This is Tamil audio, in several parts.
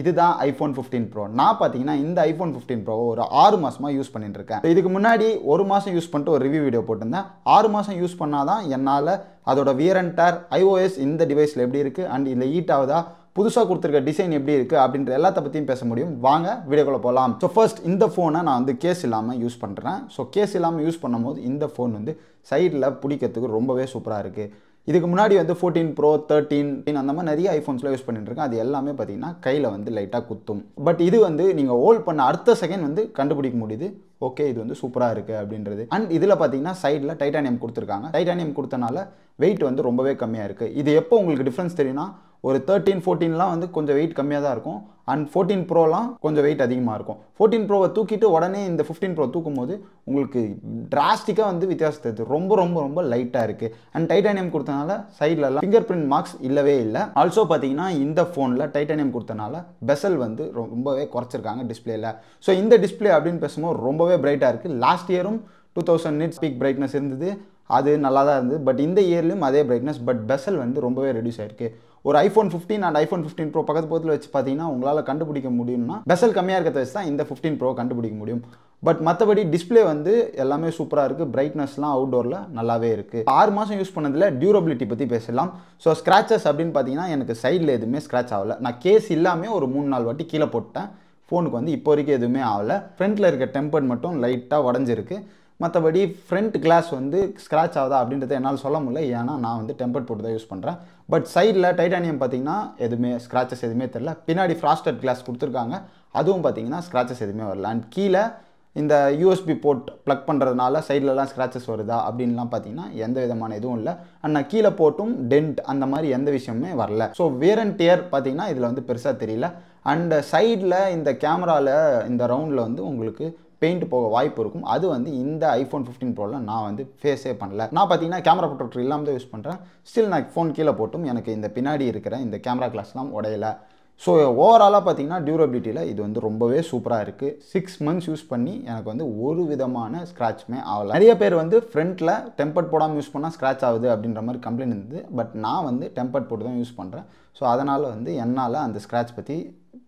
இதுதான் ஐஃபோன் ஃபிஃப்டீன் ப்ரோ நான் பார்த்தீங்கன்னா இந்த ஐஃபோன் ஃபிஃப்டீன் ப்ரோ ஒரு ஆறு மாதமாக யூஸ் பண்ணிட்டு இருக்கேன் இதுக்கு முன்னாடி ஒரு மாதம் யூஸ் பண்ணிட்டு ஒரு ரிவ்யூ வீடியோ போட்டிருந்தேன் ஆறு மாதம் யூஸ் பண்ணாதான் என்னால் அதோட வியரண்டர் ஐஓஎஸ் இந்த டிவைஸில் எப்படி இருக்குது அண்ட் இதில் ஹீட் ஆகுதா புதுசாக கொடுத்துருக்க டிசைன் எப்படி இருக்குது அப்படின்ற எல்லாத்த பற்றியும் பேச முடியும் வாங்க வீடியோக்குள்ள போகலாம் ஸோ ஃபர்ஸ்ட் இந்த ஃபோனை நான் வந்து கேஸ் இல்லாமல் யூஸ் பண்ணுறேன் ஸோ கேஸ் இல்லாமல் யூஸ் பண்ணும்போது இந்த ஃபோன் வந்து சைடில் பிடிக்கிறதுக்கு ரொம்பவே சூப்பராக இருக்குது இதுக்கு முன்னாடி வந்து ஃபோர்டீன் ப்ரோ தேர்ட்டீன் அந்த மாதிரி நிறைய ஐஃபோன்ஸ்லாம் யூஸ் பண்ணிட்டுருக்கேன் அது எல்லாமே பார்த்தீங்கன்னா கையில் வந்து லைட்டாக குத்தும் பட் இது வந்து நீங்கள் ஹோல்ட் பண்ண அடுத்த செகண்ட் வந்து கண்டுபிடிக்க முடியுது ஓகே இது வந்து சூப்பராக இருக்குது அப்படின்றது அண்ட் இதில் பார்த்தீங்கன்னா சைடில் டைட்டானியம் கொடுத்துருக்காங்க டைட்டானியம் கொடுத்தனால வெயிட் வந்து ரொம்பவே கம்மியாக இருக்குது இது எப்போ உங்களுக்கு டிஃப்ரென்ஸ் தெரியும்னா ஒரு தேர்ட்டீன் ஃபோர்டீன்லாம் வந்து கொஞ்சம் வெயிட் கம்மியாக தான் இருக்கும் அண்ட் ஃபோர்டீன் ப்ரோலாம் கொஞ்சம் வெயிட் அதிகமாக இருக்கும் ஃபோர்டீன் ப்ரோவை தூக்கிட்டு உடனே இந்த ஃபிஃப்டீன் ப்ரோ தூக்கும் போது உங்களுக்கு டிராஸ்டிக்காக வந்து வித்தியாசத்தை ரொம்ப ரொம்ப ரொம்ப லைட்டாக இருக்குது அண்ட் டைட்டானியம் கொடுத்தனால சைட்லலாம் ஃபிங்கர் பிரிண்ட் மார்க்ஸ் இல்லவே இல்லை ஆல்சோ பார்த்தீங்கன்னா இந்த ஃபோனில் டைட்டானியம் கொடுத்தனால பெசல் வந்து ரொம்பவே குறைச்சிருக்காங்க டிஸ்பிளேயில் ஸோ இந்த டிஸ்பிளே அப்படின்னு பேசும்போது ரொம்பவே பிரைட்டாக இருக்குது லாஸ்ட் இயரும் two thousand nits peak brightness இருந்தது அது நல்லா தான் இருந்தது பட் இந்த இயர்லேயும் அதே பிரைட்னஸ் பட் பெசல் வந்து ரொம்பவே ரெடியூஸ் ஆயிருக்கு ஒரு iPhone fifteen and iPhone fifteen pro பக்கத்து பக்கத்தில் வச்சு பார்த்தீங்கன்னா உங்களால் கண்டுபிடிக்க முடியும்னா பெசல் கம்மியாக இருக்கிறத வச்சு தான் இந்த ஃபிஃப்டீன் ப்ரோ கண்டுபிடிக்க முடியும் பட் மற்றபடி டிஸ்பிளே வந்து எல்லாமே சூப்பராக இருக்குது பிரைட்னஸ்லாம் அவுடோரில் நல்லாவே இருக்குது ஆறு மாதம் யூஸ் பண்ணதில் டியூரபிலிட்டி பற்றி பேசலாம் ஸோ ஸ்க்ராச்சஸ் அப்படின்னு பார்த்தீங்கன்னா எனக்கு சைடில் எதுவுமே ஸ்க்ராச் ஆகலை நான் கேஸ் இல்லாமல் ஒரு மூணு நாள் வாட்டி கீழே போட்டேன் ஃபோனுக்கு வந்து இப்போ வரைக்கும் எதுவுமே ஆகலை ஃப்ரண்ட்டில் இருக்க டெம்பர் மட்டும் லைட்டாக உடஞ்சிருக்கு மற்றபடி ஃப்ரண்ட் கிளாஸ் வந்து ஸ்க்ராச் ஆகுதா அப்படின்றத என்னால் சொல்ல முடியல ஏன்னா நான் வந்து டெம்பர் போட்டு தான் யூஸ் பண்ணுறேன் பட் சைடில் டைட்டானியம் பார்த்தீங்கன்னா எதுவுமே ஸ்க்ராச்சஸ் எதுவுமே தெரில பின்னாடி ஃப்ராஸ்டட் கிளாஸ் கொடுத்துருக்காங்க அதுவும் பார்த்தீங்கன்னா ஸ்க்ராச்சஸ் எதுவுமே வரல அண்ட் கீழே இந்த யூஎஸ்பி போர்ட் ப்ளக் பண்ணுறதுனால சைட்லலாம் ஸ்க்ராச்சஸ் வருதா அப்படின்லாம் பார்த்தீங்கன்னா எந்த விதமான இதுவும் இல்லை அண்ட் நான் கீழே போட்டும் டென்ட் அந்த மாதிரி எந்த விஷயமுமே வரல ஸோ வேர் அண்ட் டேர் பார்த்தீங்கன்னா இதில் வந்து பெருசாக தெரியல அண்ட் சைடில் இந்த கேமராவில் இந்த ரவுண்டில் வந்து உங்களுக்கு பெயிண்ட் போக வாய்ப்பு இருக்கும் அது வந்து இந்த ஐஃபோன் ஃபிஃப்டீன் ப்ரோவில் நான் வந்து ஃபேஸே பண்ணல நான் பார்த்தீங்கன்னா கேமரா ப்ரொடக்டர் இல்லாமல் தான் யூஸ் பண்ணுறேன் ஸ்டில் நான் ஃபோன் கீழே போட்டும் எனக்கு இந்த பின்னாடி இருக்கிற இந்த கேமரா கிளாஸ்லாம் உடையலை ஸோ ஓவராலாக பார்த்தீங்கன்னா டியூரபிலிட்டியில் இது வந்து ரொம்பவே சூப்பராக இருக்குது சிக்ஸ் மந்த்ஸ் யூஸ் பண்ணி எனக்கு வந்து ஒரு விதமான ஸ்க்ராட்சுமே ஆகலை நிறைய பேர் வந்து ஃப்ரண்ட்டில் டெம்பர்ட் போடாமல் யூஸ் பண்ணால் ஸ்க்ராட்ச் ஆகுது அப்படின்ற மாதிரி கம்ப்ளைண்ட் இருந்தது பட் நான் வந்து டெம்பர்ட் போட்டு தான் யூஸ் பண்ணுறேன் ஸோ அதனால் வந்து என்னால் அந்த ஸ்க்ராட்ச் பற்றி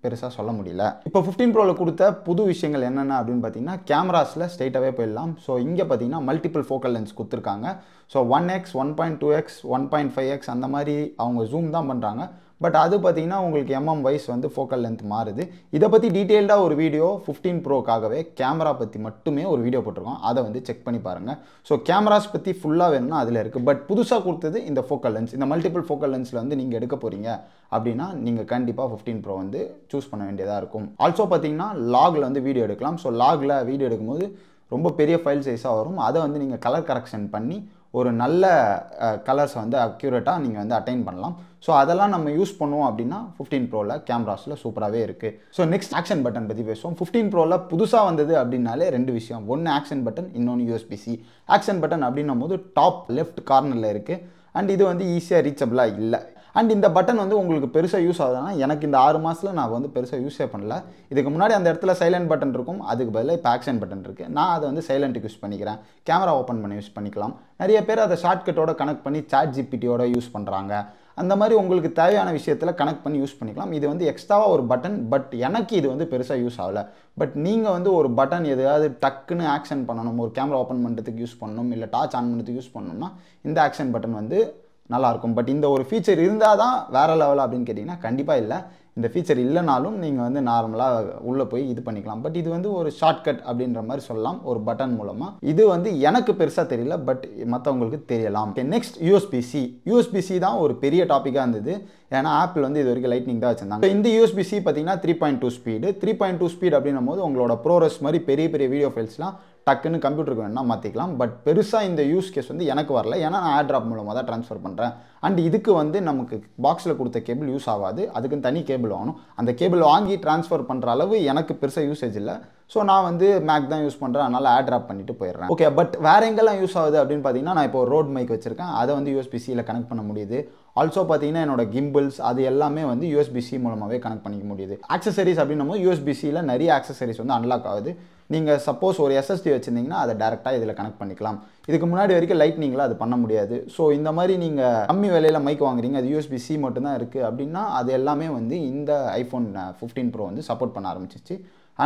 பெருசாக சொல்ல முடியல இப்போ ஃபிஃப்டீன் ப்ரோவில் கொடுத்த புது விஷயங்கள் என்னென்ன அப்படின்னு பார்த்தீங்கன்னா கேமராஸில் ஸ்ட்ரெயிட்டாகவே போயிடலாம் ஸோ இங்கே பார்த்தீங்கன்னா மல்டிபிள் ஃபோக்கல் லென்ஸ் கொடுத்துருக்காங்க so one x one point two x one point five x அந்த மாதிரி அவங்க ஜூம் தான் பண்ணுறாங்க பட் அது பார்த்திங்கன்னா உங்களுக்கு எம்எம் வைஸ் வந்து ஃபோக்கல் லென்த் மாறுது இதை பற்றி டீட்டெயில்டாக ஒரு வீடியோ ஃபிஃப்டீன் ப்ரோக்காகவே கேமரா பற்றி மட்டுமே ஒரு வீடியோ போட்டிருக்கோம் அதை வந்து செக் பண்ணி பாருங்கள் ஸோ கேமராஸ் பற்றி ஃபுல்லாக வேணும்னா அதில் இருக்குது பட் புதுசாக கொடுத்தது இந்த ஃபோக்கல் லென்ஸ் இந்த மல்டிபிள் ஃபோக்கல் லென்ஸில் வந்து நீங்கள் எடுக்க போகிறீங்க அப்படின்னா நீங்கள் கண்டிப்பாக ஃபிஃப்டீன் ப்ரோ வந்து சூஸ் பண்ண வேண்டியதாக இருக்கும் ஆல்சோ பார்த்தீங்கன்னா லாகில் வந்து வீடியோ எடுக்கலாம் ஸோ லாகில் வீடியோ எடுக்கும்போது ரொம்ப பெரிய ஃபைல் சைஸாக வரும் அதை வந்து நீங்கள் கலர் கரெக்ஷன் பண்ணி ஒரு நல்ல கலர்ஸை வந்து அக்யூரேட்டாக நீங்கள் வந்து அட்டைன் பண்ணலாம் ஸோ அதெல்லாம் நம்ம யூஸ் பண்ணுவோம் அப்படின்னா ஃபிஃப்டீன் ப்ரோவில் கேமராஸில் சூப்பராகவே இருக்குது ஸோ நெக்ஸ்ட் ஆக்ஷன் பட்டன் பற்றி பேசுவோம் ஃபிஃப்டீன் ப்ரோவில் புதுசாக வந்தது அப்படின்னாலே ரெண்டு விஷயம் ஒன்று ஆக்ஷன் பட்டன் இன்னொன்று யூஎஸ்பிசி ஆக்ஷன் பட்டன் அப்படின்னும் போது டாப் லெஃப்ட் கார்னரில் இருக்குது அண்ட் இது வந்து ஈஸியாக ரீச்சபிளாக இல்லை அண்ட் இந்த பட்டன் வந்து உங்களுக்கு பெருசாக யூஸ் ஆகுதுன்னா எனக்கு இந்த ஆறு மாதத்தில் நான் வந்து பெருசாக யூஸே பண்ணல இதுக்கு முன்னாடி அந்த இடத்துல சைலண்ட் பட்டன் இருக்கும் அதுக்கு பதிலாக இப்போ ஆக்ஷன் பட்டன் இருக்குது நான் அதை வந்து சைலண்ட்டுக்கு யூஸ் பண்ணிக்கிறேன் கேமரா ஓப்பன் பண்ணி யூஸ் பண்ணிக்கலாம் நிறைய பேர் அதை ஷார்ட்கட்டோட கனெக்ட் பண்ணி சாட் ஜிபிடியோட யூஸ் பண்ணுறாங்க அந்த மாதிரி உங்களுக்கு தேவையான விஷயத்தில் கனெக்ட் பண்ணி யூஸ் பண்ணிக்கலாம் இது வந்து எக்ஸ்ட்ராவாக ஒரு பட்டன் பட் எனக்கு இது வந்து பெருசாக யூஸ் ஆகலை பட் நீங்கள் வந்து ஒரு பட்டன் எதாவது டக்குன்னு ஆக்ஷன் பண்ணணும் ஒரு கேமரா ஓப்பன் பண்ணுறதுக்கு யூஸ் பண்ணணும் இல்லை டார்ச் ஆன் பண்ணுறதுக்கு யூஸ் பண்ணணும்னா இந்த ஆக்ஷன் பட்டன் வந்து நல்லாயிருக்கும் பட் இந்த ஒரு ஃபீச்சர் இருந்தால் தான் வேறு லெவல் அப்படின்னு கேட்டிங்கன்னா கண்டிப்பாக இல்லை இந்த ஃபீச்சர் இல்லைனாலும் நீங்கள் வந்து நார்மலாக உள்ளே போய் இது பண்ணிக்கலாம் பட் இது வந்து ஒரு ஷார்ட்கட் அப்படின்ற மாதிரி சொல்லலாம் ஒரு பட்டன் மூலமாக இது வந்து எனக்கு பெருசாக தெரியல பட் மற்றவங்களுக்கு தெரியலாம் நெக்ஸ்ட் யூஎஸ்பிசி யூஎஸ்பிசி தான் ஒரு பெரிய டாப்பிக்காக இருந்தது ஏன்னா ஆப்பிள் வந்து இது வரைக்கும் லைட்னிங் தான் வச்சிருந்தாங்க இந்த யூஎஸ்பிசி பார்த்தீங்கன்னா three point two speed three point two speed அப்படின்னும் போது உங்களோட ப்ரோரஸ் மாதிரி பெரிய பெரிய வீடியோ ஃபைல்ஸ்லாம் டக்குன்னு கம்ப்யூட்டருக்கு வேணால் மாற்றிக்கலாம் பட் பெருசாக இந்த யூஸ் கேஸ் வந்து எனக்கு வரல ஏன்னா நான் ஏர்ட்ராப் மூலமாக தான் ட்ரான்ஸ்ஃபர் பண்ணுறேன் அண்ட் இதுக்கு வந்து நமக்கு பாக்ஸில் கொடுத்த கேபிள் யூஸ் ஆகாது அதுக்குன்னு தனி கேபிள் வாங்கணும் அந்த கேபிள் வாங்கி ட்ரான்ஸ்ஃபர் பண்ணுற அளவு எனக்கு பெருசாக யூசேஜ் இல்லை ஸோ நான் வந்து மேக் தான் யூஸ் பண்ணுறேன் அதனால் ஏர்ட்ராப் பண்ணிட்டு போயிடுறேன் ஓகே பட் வேறு எங்கெல்லாம் யூஸ் ஆகுது அப்படின்னு பார்த்தீங்கன்னா நான் இப்போ ரோட் மைக் வச்சுருக்கேன் அதை வந்து யூஎஸ்பிசியில் கனெக்ட் பண்ண முடியுது ஆல்சோ பார்த்தீங்கன்னா என்னோட கிம்பிள்ஸ் அது எல்லாமே வந்து யூஎஸ்பிசி மூலமாகவே கனெக்ட் பண்ணிக்க முடியுது ஆக்சசரிஸ் அப்படின்னும் போது யூஎஸ்பிசியில் நிறைய ஆக்சசரிஸ் வந்து அன்லாக் ஆகுது நீங்கள் சப்போஸ் ஒரு எஸ்எஸ்டி வச்சுருந்தீங்கன்னா அதை டேரெக்டாக இதில் கனெக்ட் பண்ணிக்கலாம் இதுக்கு முன்னாடி வரைக்கும் லைட்னிங்கில் அது பண்ண முடியாது ஸோ இந்த மாதிரி நீங்கள் கம்மி விலையில் மைக் வாங்குறீங்க அது யூஎஸ்பி சி மட்டும்தான் இருக்குது அப்படின்னா அது எல்லாமே வந்து இந்த ஐஃபோன் ஃபிஃப்டீன் ப்ரோ வந்து சப்போர்ட் பண்ண ஆரம்பிச்சிச்சு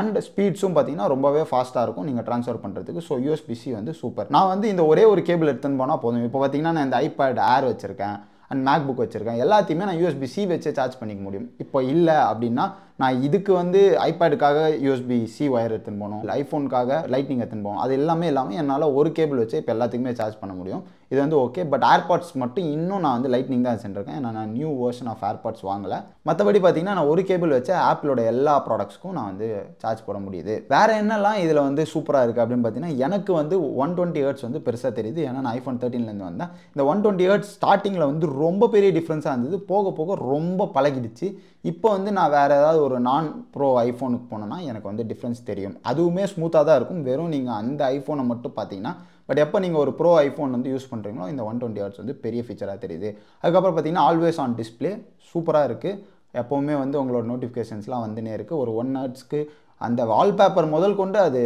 அண்ட் ஸ்பீட்ஸும் பார்த்தீங்கன்னா ரொம்பவே ஃபாஸ்ட்டாக இருக்கும் நீங்கள் ட்ரான்ஸ்ஃபர் பண்ணுறதுக்கு ஸோ யூஎஸ்பிசி வந்து சூப்பர் நான் வந்து இந்த ஒரே ஒரு கேபிள் எடுத்துன்னு போனால் போதும் இப்போ பார்த்தீங்கன்னா நான் இந்த ஐபேட் ஏர் வச்சுருக்கேன் அண்ட் மேக் புக் வச்சுருக்கேன் எல்லாத்தையுமே நான் யூஎஸ்பி சி வச்சு சார்ஜ் பண்ணிக்க முடியும் இப்போ இல்லை அப்படின்னா நான் இதுக்கு வந்து ஐபேடுக்காக யூஎஸ்பி சி ஒயர் எடுத்துன்னு போனோம் ஐஃபோனுக்காக லைட்னிங் எடுத்துன்னு போனோம் அது எல்லாமே இல்லாமல் என்னால் ஒரு கேபிள் வச்சு இப்போ எல்லாத்துக்குமே சார்ஜ் பண்ண முடியும் இது வந்து ஓகே பட் ஏர்பாட்ஸ் மட்டும் இன்னும் நான் வந்து லைட்னிங் தான் சென்றிருக்கேன் ஏன்னா நான் நியூ வேர்ஷன் ஆஃப் ஏர்பாட்ஸ் வாங்கலை மற்றபடி பார்த்தீங்கன்னா நான் ஒரு கேபிள் வச்சு ஆப்பிளோட எல்லா ப்ராடக்ட்ஸ்க்கும் நான் வந்து சார்ஜ் போட முடியுது வேறு என்னெல்லாம் இதில் வந்து சூப்பராக இருக்குது அப்படின்னு பார்த்தீங்கன்னா எனக்கு வந்து ஒன் டுவெண்ட்டி ஹர்ட்ஸ் வந்து பெருசாக தெரியுது ஏன்னா நான் ஐஃபோன் தேர்ட்டின்லேருந்து வந்தேன் இந்த ஒன் டுவெண்ட்டி ஹர்ட்ஸ் ஸ்டார்டிங்கில் வந்து ரொம்ப பெரிய டிஃப்ரென்ஸாக இருந்தது போக போக ரொம்ப பழகிடுச்சு இப்போ வந்து நான் வேறு ஏதாவது ஒரு நான் ப்ரோ ஐஃபோனுக்கு போனோன்னா எனக்கு வந்து டிஃப்ரென்ஸ் தெரியும் அதுவுமே ஸ்மூத்தாக தான் இருக்கும் வெறும் நீங்கள் அந்த ஐஃபோனை மட்டும் பார்த்தீங்கன்னா பட் எப்போ நீங்கள் ஒரு ப்ரோ ஐஃபோன் வந்து யூஸ் பண்ணுறீங்களோ இந்த ஒன் டுவெண்ட்டி ஹார்ட்ஸ் வந்து பெரிய ஃபீச்சராக தெரியுது அதுக்கப்புறம் பார்த்தீங்கன்னா ஆல்வேஸ் ஆன் டிஸ்பிளே சூப்பராக இருக்குது எப்போவுமே வந்து உங்களோட நோட்டிஃபிகேஷன்ஸ்லாம் வந்துனே இருக்குது ஒரு ஒன் ஹவர்ஸ்க்கு அந்த வால்பேப்பர் முதல் கொண்டு அது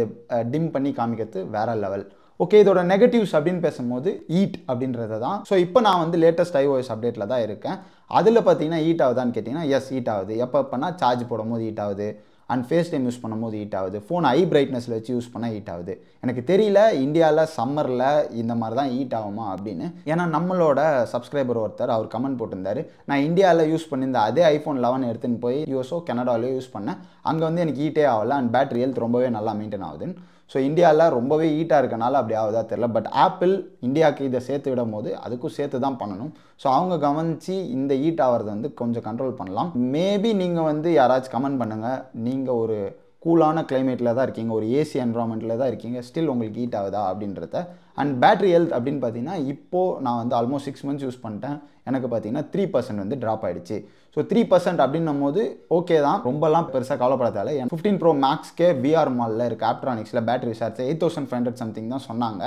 டிம் பண்ணி காமிக்கிறது வேற லெவல் ஓகே இதோட நெகட்டிவ்ஸ் அப்படின்னு பேசும்போது ஈட் அப்படின்றது தான் ஸோ இப்போ நான் வந்து லேட்டஸ்ட் ஐஓஎஸ் அப்டேட்டில் தான் இருக்கேன் அதில் பார்த்தீங்கன்னா ஈட் ஆகுதான்னு கேட்டிங்கன்னா எஸ் ஈட் ஆகுது எப்போ பண்ணால் சார்ஜ் போடும்போது ஈட் ஆகுது அண்ட் ஃபேஸ் டைம் யூஸ் பண்ணும்போது ஹீட் ஆகுது ஃபோன் ஹை பிரைட்னஸில் வச்சு யூஸ் பண்ணால் ஹீட் ஆகுது எனக்கு தெரியல இந்தியாவில் சம்மரில் இந்த மாதிரி தான் ஹீட் ஆகுமா அப்படின்னு ஏன்னா நம்மளோட சப்ஸ்கிரைபர் ஒருத்தர் அவர் கமெண்ட் போட்டிருந்தார் நான் இந்தியாவில் யூஸ் பண்ணியிருந்த அதே ஐஃபோன் லெவன் எடுத்துன்னு போய் யூஎஸோ கனடாவிலோ யூஸ் பண்ணேன் அங்கே வந்து எனக்கு ஹீட்டே ஆகலை அண்ட் பேட்டரி ஹெல்த் ரொம்பவே நல்லா மெயின்டைன் ஆகுதுன்னு ஸோ இந்தியாவில் ரொம்பவே ஹீட்டாக இருக்கனால அப்படி ஆகுதா தெரில பட் ஆப்பிள் இந்தியாவுக்கு இதை சேர்த்து விடும் போது அதுக்கும் சேர்த்து தான் பண்ணணும் ஸோ அவங்க கவனித்து இந்த ஹீட் ஆகிறது வந்து கொஞ்சம் கண்ட்ரோல் பண்ணலாம் மேபி நீங்கள் வந்து யாராச்சும் கமெண்ட் பண்ணுங்கள் நீங்கள் நீங்கள் ஒரு கூலான கிளைமேட்டில் தான் இருக்கீங்க ஒரு ஏசி என்வரான்மெண்ட்டில் தான் இருக்கீங்க ஸ்டில் உங்களுக்கு ஹீட் ஆகுதா அப்படின்றத அண்ட் பேட்ரி ஹெல்த் அப்படின்னு பார்த்தீங்கன்னா இப்போது நான் வந்து ஆல்மோஸ்ட் சிக்ஸ் மந்த்ஸ் யூஸ் பண்ணிட்டேன் எனக்கு பார்த்தீங்கன்னா த்ரீ பர்சன்ட் வந்து ட்ராப் ஆகிடுச்சு ஸோ த்ரீ பர்சன்ட் அப்படின்னும் போது ஓகே தான் ரொம்பலாம் பெருசாக கவலைப்படாதால என் ஃபிஃப்டீன் ப்ரோ மேக்ஸ்க்கே விஆர் மாலில் இருக்க ஆப்ட்ரானிக்ஸில் battery charge eight thousand five hundred something தான் சொன்னாங்க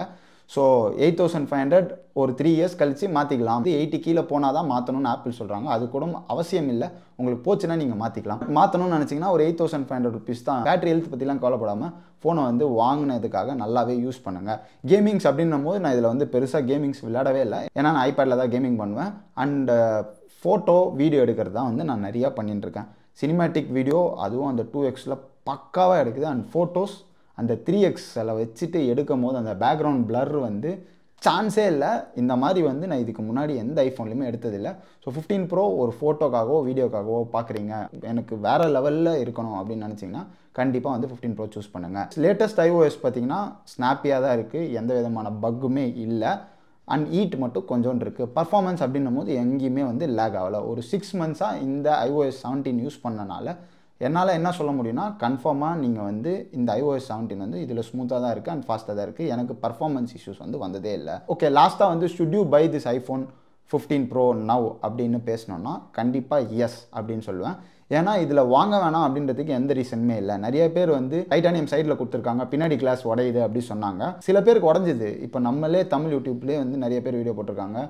so eight thousand five hundred ஒரு த்ரீ இயர்ஸ் கழித்து மாற்றிக்கலாம் வந்து எயிட்டி கீழே போனால் தான் மாற்றணும்னு ஆப்பிள் சொல்கிறாங்க அது கூட அவசியம் இல்லை உங்களுக்கு போச்சுன்னா நீங்கள் மாற்றிக்கலாம் மாற்றணும்னு நினச்சிங்கன்னா ஒரு eight thousand five hundred rupees தான் பேட்டரி ஹெல்த் பற்றிலாம் கவலைப்படாமல் ஃபோனை வந்து வாங்கினதுக்காக நல்லாவே யூஸ் பண்ணுங்கள் கேமிங்ஸ் அப்படின்னும் போது நான் இதில் வந்து பெருசாக கேமிங்ஸ் விளையாடவே இல்லை ஏன்னா நான் ஐபேடில் தான் கேமிங் பண்ணுவேன் அண்டு ஃபோட்டோ வீடியோ எடுக்கிறது தான் வந்து நான் நிறையா பண்ணிட்டுருக்கேன் சினிமேட்டிக் வீடியோ அதுவும் அந்த டூ எக்ஸில் பக்காவாக எடுக்குது அண்ட் ஃபோட்டோஸ் அந்த த்ரீ எக்ஸ் எக்ஸில் வச்சுட்டு எடுக்கும் போது அந்த பேக்ரவுண்ட் பிளர் வந்து சான்ஸே இல்லை இந்த மாதிரி வந்து நான் இதுக்கு முன்னாடி எந்த ஐஃபோன்லையுமே எடுத்ததில்லை ஸோ ஃபிஃப்டீன் ப்ரோ ஒரு ஃபோட்டோக்காகவோ வீடியோக்காகவோ பார்க்குறீங்க எனக்கு வேறு லெவலில் இருக்கணும் அப்படின்னு நினச்சிங்கன்னா கண்டிப்பாக வந்து ஃபிஃப்டீன் ப்ரோ சூஸ் பண்ணுங்கள் லேட்டஸ்ட் ஐஓஎஸ் பார்த்தீங்கன்னா ஸ்னாப்பியாக தான் இருக்குது எந்த விதமான பக்குமே இல்லை அண்ட் ஈட் மட்டும் கொஞ்சோண்டு இருக்குது பர்ஃபார்மன்ஸ் அப்படின்னும் போது எங்கேயுமே வந்து லேக் ஆகலை ஒரு சிக்ஸ் மந்த்ஸாக இந்த ஐஓஎஸ் செவன்டீன் யூஸ் பண்ணனால என்னால் என்ன சொல்ல முடியும்னா கன்ஃபார்மாக நீங்கள் வந்து இந்த ஐஓஎஸ் செவன்டீன் வந்து இதில் ஸ்மூத்தாக தான் இருக்குது அண்ட் ஃபாஸ்ட்டாக தான் இருக்குது எனக்கு பர்ஃபார்மன்ஸ் இஷ்யூஸ் வந்து வந்ததே இல்லை ஓகே லாஸ்ட்டாக வந்து should you buy this iPhone fifteen pro now அப்படின்னு பேசினோன்னா கண்டிப்பாக எஸ் அப்படின்னு சொல்லுவேன் ஏன்னா இதில் வாங்க வேணாம் அப்படின்றதுக்கு எந்த ரீசனுமே இல்லை நிறைய பேர் வந்து டைட்டானியம் சைடில் கொடுத்துருக்காங்க பின்னாடி கிளாஸ் உடையுது அப்படின்னு சொன்னாங்க சில பேருக்கு உடஞ்சிது இப்போ நம்மளே தமிழ் யூடியூப்லேயே வந்து நிறைய பேர் வீடியோ போட்டிருக்காங்க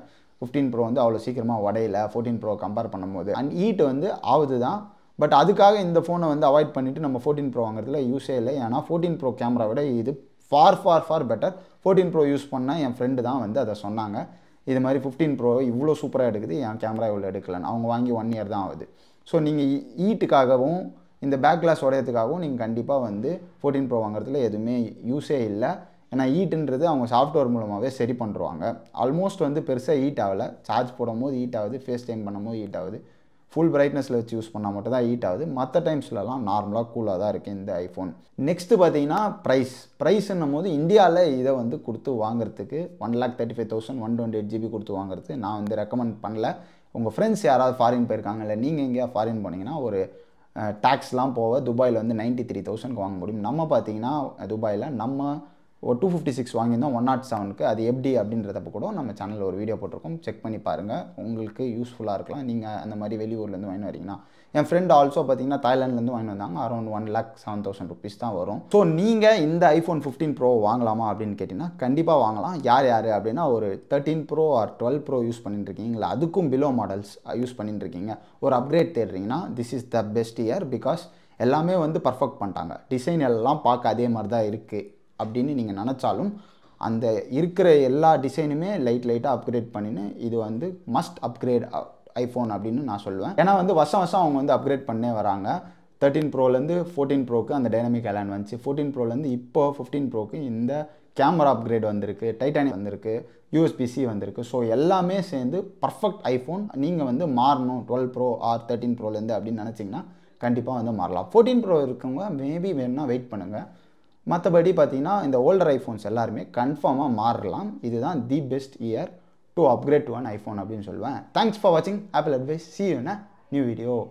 ஃபிஃப்டீன் ப்ரோ வந்து அவ்வளோ சீக்கிரமாக உடையில ஃபோர்டீன் ப்ரோ கம்பேர் பண்ணும்போது அண்ட் ஈட் வந்து ஆகுது தான் பட் அதுக்காக இந்த ஃபோனை வந்து அவாய்ட் பண்ணிவிட்டு நம்ம ஃபோர்டீன் ப்ரோ வாங்குறதுல யூஸே இல்லை ஏன்னா ஃபோர்டீன் ப்ரோ கேமரா விட இது far far far better fourteen pro use பண்ண என் ஃப்ரெண்டு தான் வந்து அதை சொன்னாங்க இது மாதிரி ஃபிஃப்டீன் ப்ரோ இவ்வளோ சூப்பராக எடுக்குது என் கேமரா இவ்வளோ எடுக்கலன்னு அவங்க வாங்கி ஒன் இயர் தான் ஆகுது ஸோ நீங்கள் ஈட்டுக்காகவும் இந்த பேக் கிளாஸ் உடையத்துக்காகவும் நீங்கள் கண்டிப்பாக வந்து ஃபோர்டீன் ப்ரோ வாங்குறதுல எதுவுமே யூஸே இல்லை ஏன்னா ஈட்டுன்றது அவங்க சாஃப்ட்வேர் மூலமாகவே சரி பண்ணுறாங்க ஆல்மோஸ்ட் வந்து பெருசாக ஈட் ஆகலை சார்ஜ் போடும் போது ஈட் ஆகுது ஃபேஸ் டைம் பண்ணும் போது ஈட் ஆகுது ஃபுல் பிரைட்னஸில் வச்சு யூஸ் பண்ணால் மட்டும் தான் ஹீட் ஆகுது மற்ற டைம்ஸ்லலாம் நார்மலாக கூலாக தான் இருக்குது இந்த ஐஃபோன் நெக்ஸ்ட்டு பார்த்தீங்கன்னா ப்ரைஸ் ப்ரைஸ்ன்னும் போது இந்தியாவில் இதை வந்து கொடுத்து வாங்குறதுக்கு one lakh thirty five thousand one twenty eight GB கொடுத்து வாங்குறது நான் வந்து ரெக்கமெண்ட் பண்ணல உங்கள் ஃப்ரெண்ட்ஸ் யாராவது ஃபாரின் போயிருக்காங்க இல்லை நீங்கள் எங்கேயா ஃபாரின் போனீங்கன்னா ஒரு டேக்ஸ்லாம் போக துபாயில் வந்து நைன்ட்டி த்ரீ தௌசண்ட்க்கு வாங்க முடியும் நம்ம பார்த்தீங்கன்னா துபாயில் நம்ம ஒரு டூ ஃபிஃப்டி சிக்ஸ் வாங்கியிருந்தோம் ஒன் நாட் செவனுக்கு அது எப்படி அப்படின்றத கூட நம்ம சேனலில் ஒரு வீடியோ போட்டிருக்கோம் செக் பண்ணி பாருங்கள் உங்களுக்கு யூஸ்ஃபுல்லாக இருக்கலாம் நீங்கள் அந்த மாதிரி வெளியூர்லேருந்து வாங்கி வரீங்கன்னா என் ஃப்ரெண்ட் ஆல்சோ பார்த்தீங்கன்னா தாய்லாண்ட்லேருந்து வாங்கி வந்தாங்க around one lakh seven thousand rupees தான் வரும் ஸோ நீங்கள் இந்த ஐஃபோன் ஃபிஃப்டீன் ப்ரோ வாங்கலாமா அப்படின்னு கேட்டிங்கன்னா கண்டிப்பாக வாங்கலாம் யார் யார் அப்படின்னா ஒரு thirteen pro or twelve pro use பண்ணிட்டுருக்கீங்களா அதுக்கும் பிலோ மாடல்ஸ் யூஸ் uh, பண்ணிட்டுருக்கீங்க ஒரு அப்கிரேட் தேடுறீங்கன்னா this is the best year because எல்லாமே வந்து பர்ஃபெக்ட் பண்ணிட்டாங்க டிசைன் எல்லாம் பார்க்க அதே மாதிரி தான் இருக்குது அப்படின்னு நீங்கள் நினச்சாலும் அந்த இருக்கிற எல்லா டிசைனுமே லைட் லைட்டாக அப்கிரேட் பண்ணின்னு இது வந்து மஸ்ட் அப்கிரேட் ஐஃபோன் அப்படின்னு நான் சொல்லுவேன் ஏன்னா வந்து வருஷம் வருஷம் அவங்க வந்து அப்கிரேட் பண்ணே வராங்க தேர்ட்டின் ப்ரோலேருந்து ஃபோர்டீன் ப்ரோக்கு அந்த டைனமிக் அலான் வந்துச்சு ஃபோர்டீன் ப்ரோலேருந்து இப்போ ஃபிஃப்டீன் ப்ரோக்கு இந்த கேமரா அப்கிரேட் வந்திருக்கு டைட்டானிக் வந்திருக்கு யூஎஸ்பிசி வந்திருக்கு ஸோ எல்லாமே சேர்ந்து பர்ஃபெக்ட் ஐஃபோன் நீங்கள் வந்து மாறணும் டுவெல் ப்ரோ ஆர் தேர்ட்டின் ப்ரோலேருந்து அப்படின்னு நினச்சிங்கன்னா கண்டிப்பாக வந்து மாறலாம் ஃபோர்டீன் ப்ரோ இருக்கவங்க மேபி வேணும்னா வெயிட் பண்ணுங்கள் மற்றபடி பார்த்தீங்கன்னா இந்த ஓல்டர் ஐஃபோன்ஸ் எல்லாருமே கன்ஃபார்மாக மாறலாம் இதுதான் the best year to upgrade to one iPhone அப்படின்னு சொல்லுவேன் தேங்க்ஸ் ஃபார் வாட்சிங் ஆப்பிள் அட்வைஸ் சி என்ன நியூ வீடியோ